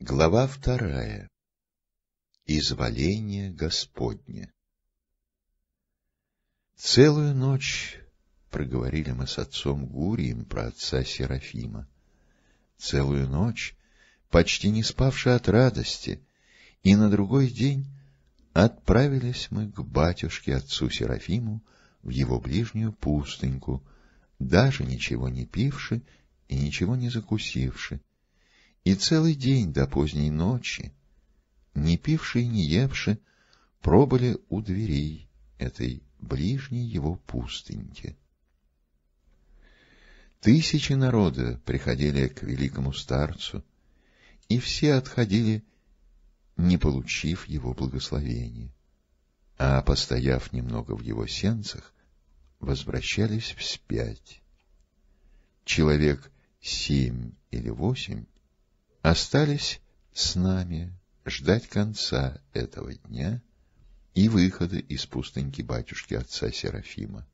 Глава вторая. Изволение Господне. Целую ночь проговорили мы с отцом Гурием про отца Серафима. Целую ночь, почти не спавши от радости, и на другой день отправились мы к батюшке отцу Серафиму в его ближнюю пустыньку, даже ничего не пивши и ничего не закусивши, и целый день до поздней ночи, не пивши и не евши, пробыли у дверей этой ближней его пустыньки. Тысячи народа приходили к великому старцу, и все отходили, не получив его благословения, а, постояв немного в его сенцах, возвращались вспять. Человек семь или восемь остались с нами ждать конца этого дня и выхода из пустыньки батюшки отца Серафима.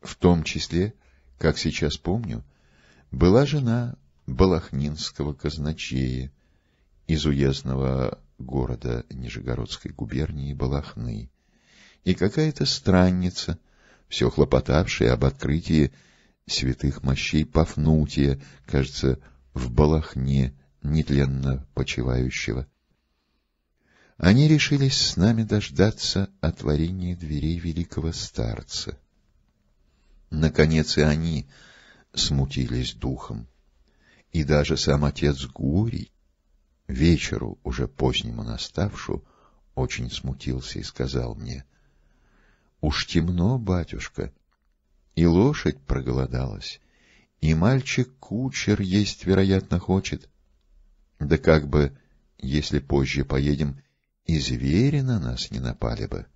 В том числе, как сейчас помню, была жена Балахнинского казначея из уездного города Нижегородской губернии Балахны, и какая-то странница, все хлопотавшая об открытии святых мощей Пафнутия, кажется, в балахне нетленно почивающего. Они решились с нами дождаться отворения дверей великого старца. Наконец и они смутились духом, и даже сам отец Гурий, вечеру уже позднему наставшу, очень смутился и сказал мне, — Уж темно, батюшка, и лошадь проголодалась, и мальчик-кучер есть, вероятно, хочет. Да как бы, если позже поедем, и звери на нас не напали бы.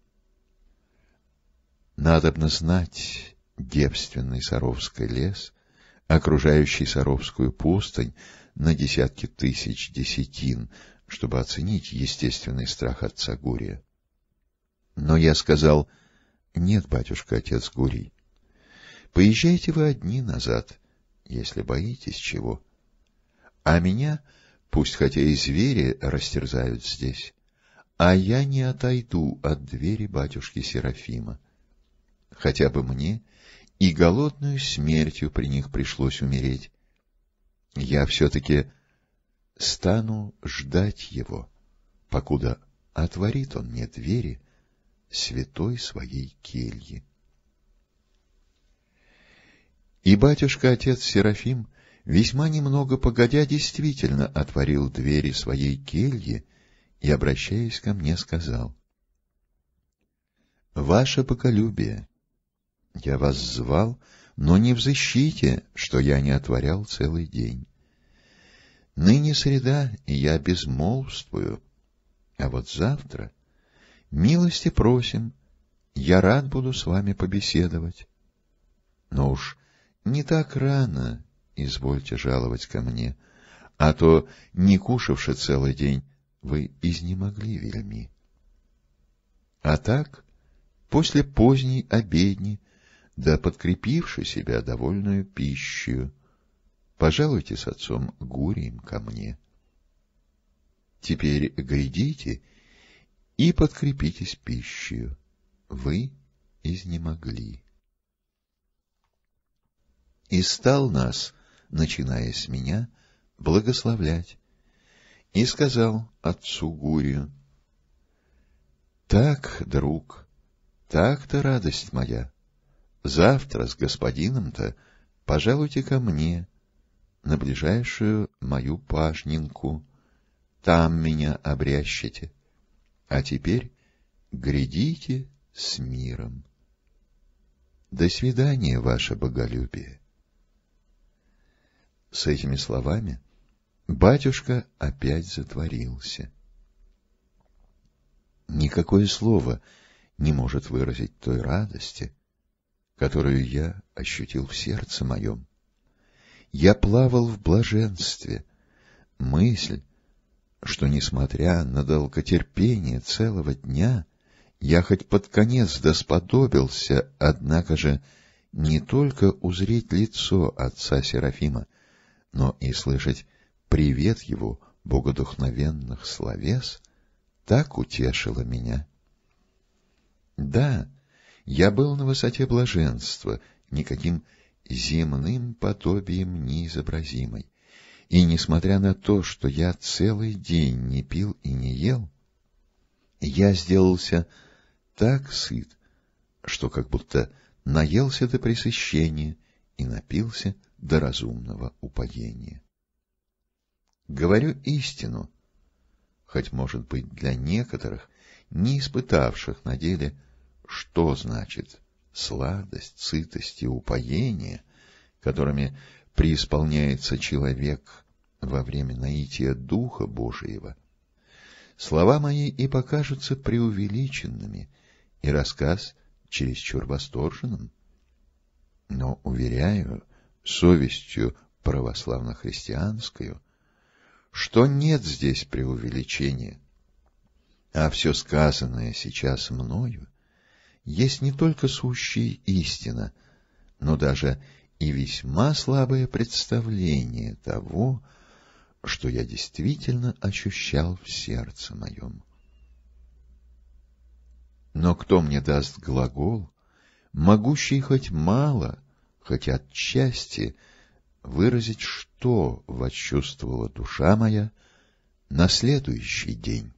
Надобно знать девственный Саровский лес, окружающий Саровскую пустынь на десятки тысяч десятин, чтобы оценить естественный страх отца Гурия. Но я сказал, — Нет, батюшка, отец Гурий, поезжайте вы одни назад, если боитесь чего. А меня, пусть хотя и звери растерзают здесь, а я не отойду от двери батюшки Серафима. Хотя бы мне и голодную смертью при них пришлось умереть. Я все-таки стану ждать его, покуда отворит он мне двери святой своей кельи. И батюшка-отец Серафим весьма немного погодя действительно отворил двери своей кельи и, обращаясь ко мне, сказал. — Ваше поколюбие, я вас звал, но не взыщите, что я не отворял целый день. Ныне среда, и я безмолвствую, а вот завтра, милости просим, я рад буду с вами побеседовать. Но уж не так рано, извольте жаловать ко мне, а то, не кушавши целый день, вы изнемогли вельми. А так, после поздней обедни, да подкрепивши себя довольную пищу, пожалуйте с отцом Гурием ко мне. Теперь грядите и подкрепитесь пищей. Вы изнемогли и стал нас, начиная с меня, благословлять. И сказал отцу Гурию, «Так, друг, так-то радость моя, завтра с господином-то пожалуйте ко мне, на ближайшую мою пажнинку, там меня обрящите, а теперь грядите с миром. До свидания, ваше боголюбие». С этими словами батюшка опять затворился. Никакое слово не может выразить той радости, которую я ощутил в сердце моем. Я плавал в блаженстве. Мысль, что, несмотря на долготерпение целого дня, я хоть под конец досподобился, однако же не только узреть лицо отца Серафима, но и слышать привет его богодухновенных словес так утешило меня. Да, я был на высоте блаженства, никаким земным подобием неизобразимой, и, несмотря на то, что я целый день не пил и не ел, я сделался так сыт, что как будто наелся до пресыщения и напился до разумного упоения. Говорю истину, хоть, может быть, для некоторых, не испытавших на деле, что значит сладость, сытость и упоение, которыми преисполняется человек во время наития Духа Божиего, слова мои и покажутся преувеличенными, и рассказ чересчур восторженным. Но, уверяю, совестью православно-христианскую, что нет здесь преувеличения, а все сказанное сейчас мною есть не только сущая истина, но даже и весьма слабое представление того, что я действительно ощущал в сердце моем. Но кто мне даст глагол, могущий хоть мало — хоть отчасти выразить, что вочувствовала душа моя на следующий день.